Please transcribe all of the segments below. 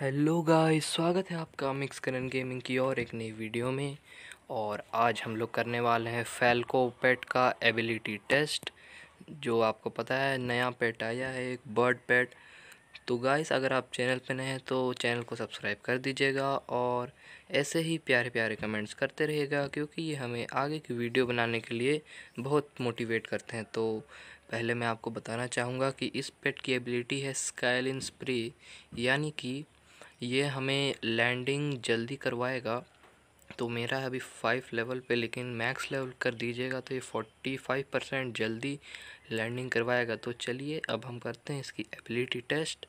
hello guys स्वागत है आपका मिक्स करन गेमिंग की और एक नई वीडियो में और आज हम लोग करने वाले हैं फैल्को पेट का एबिलिटी टेस्ट जो आपको पता है नया पेट आया है एक बर्ड पेट तो गाइस अगर आप चैनल पर नए हैं तो चैनल को सब्सक्राइब कर दीजिएगा और ऐसे ही प्यारे प्यारे कमेंट्स करते रहिएगा क्योंकि ये हमें आगे की वीडियो बनाने के लिए बहुत मोटिवेट करते हैं तो पहले मैं आपको बताना चाहूँगा कि इस पेट की एबिलिटी है स्काइलिन स्प्रे यानी कि ये हमें लैंडिंग जल्दी करवाएगा तो मेरा है अभी फाइव लेवल पे लेकिन मैक्स लेवल कर दीजिएगा तो ये फोर्टी फाइव परसेंट जल्दी लैंडिंग करवाएगा तो चलिए अब हम करते हैं इसकी एबिलिटी टेस्ट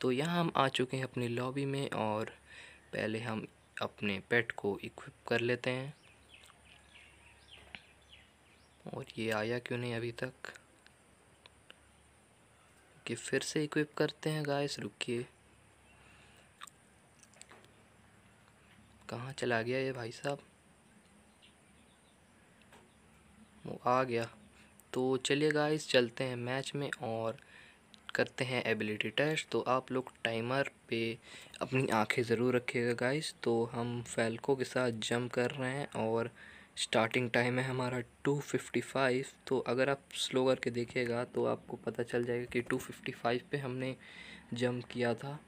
तो यहाँ हम आ चुके हैं अपनी लॉबी में और पहले हम अपने पेट को इक्विप कर लेते हैं और ये आया क्यों नहीं अभी तक कि फिर से इक्विप करते हैं गाइस रुकिए कहाँ चला गया ये भाई साहब वो आ गया तो चलिए गाइस चलते हैं मैच में और करते हैं एबिलिटी टेस्ट तो आप लोग टाइमर पे अपनी आंखें ज़रूर रखिएगा गाइस तो हम फैल्को के साथ जंप कर रहे हैं और स्टार्टिंग टाइम है हमारा 255 तो अगर आप स्लो करके देखिएगा तो आपको पता चल जाएगा कि 255 पे हमने जंप किया था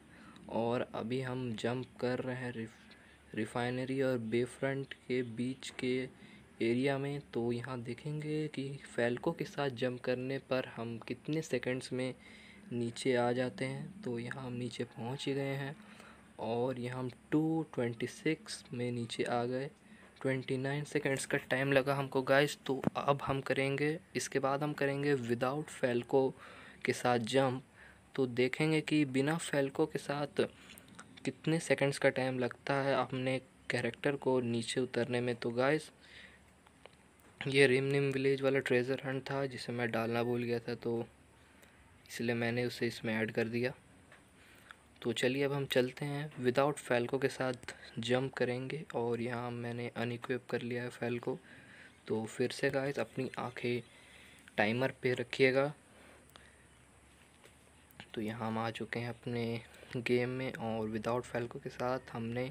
और अभी हम जंप कर रहे हैं रिफाइनरी और बेफ्रंट के बीच के एरिया में तो यहाँ देखेंगे कि फैलको के साथ जंप करने पर हम कितने सेकंड्स में नीचे आ जाते हैं तो यहाँ हम नीचे पहुँच ही गए हैं और यहाँ हम टू ट्वेंटी सिक्स में नीचे आ गए ट्वेंटी नाइन सेकेंड्स का टाइम लगा हमको गाइस तो अब हम करेंगे इसके बाद हम करेंगे विदाउट फैलको के साथ जंप तो देखेंगे कि बिना फैलको के साथ कितने सेकंड्स का टाइम लगता है अपने कैरेक्टर को नीचे उतरने में तो गाइस ये रिम निम विलेज वाला ट्रेज़र हंट था जिसे मैं डालना भूल गया था तो इसलिए मैंने उसे इसमें ऐड कर दिया तो चलिए अब हम चलते हैं विदाउट फैलको के साथ जंप करेंगे और यहाँ मैंने अनइक्विप कर लिया है फैलको तो फिर से गाइस अपनी आंखें टाइमर पे रखिएगा तो यहाँ हम आ चुके हैं अपने गेम में और विदाउट फैल्को के साथ हमने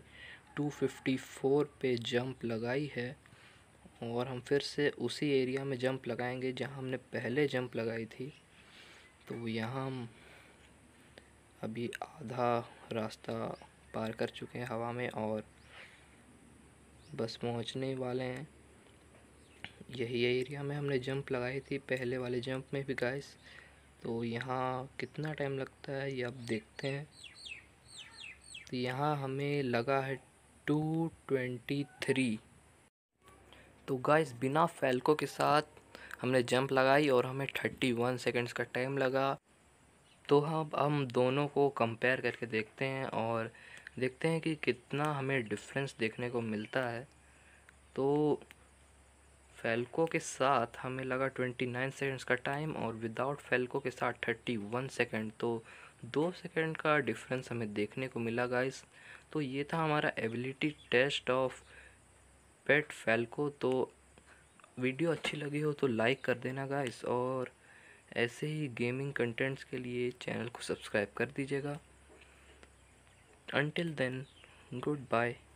254 पे जंप लगाई है और हम फिर से उसी एरिया में जंप लगाएंगे जहां हमने पहले जंप लगाई थी तो यहाँ हम अभी आधा रास्ता पार कर चुके हैं हवा में और बस पहुंचने वाले हैं यही एरिया में हमने जंप लगाई थी पहले वाले जंप में भी गाइस तो यहाँ कितना टाइम लगता है ये आप देखते हैं तो यहाँ हमें लगा है टू ट्वेंटी थ्री तो गाइस बिना फैल्को के साथ हमने जंप लगाई और हमें थर्टी वन सेकेंड्स का टाइम लगा तो हम हाँ, हम दोनों को कंपेयर करके देखते हैं और देखते हैं कि कितना हमें डिफरेंस देखने को मिलता है तो फेल्को के साथ हमें लगा ट्वेंटी नाइन सेकेंड्स का टाइम और विदाउट फेल्को के साथ थर्टी वन सेकेंड तो दो सेकेंड का डिफरेंस हमें देखने को मिला गाइस तो ये था हमारा ability test of pet Falco तो वीडियो अच्छी लगी हो तो लाइक कर देना गाइस और ऐसे ही गेमिंग कंटेंट्स के लिए चैनल को सब्सक्राइब कर दीजिएगा अनटिल देन गुड बाय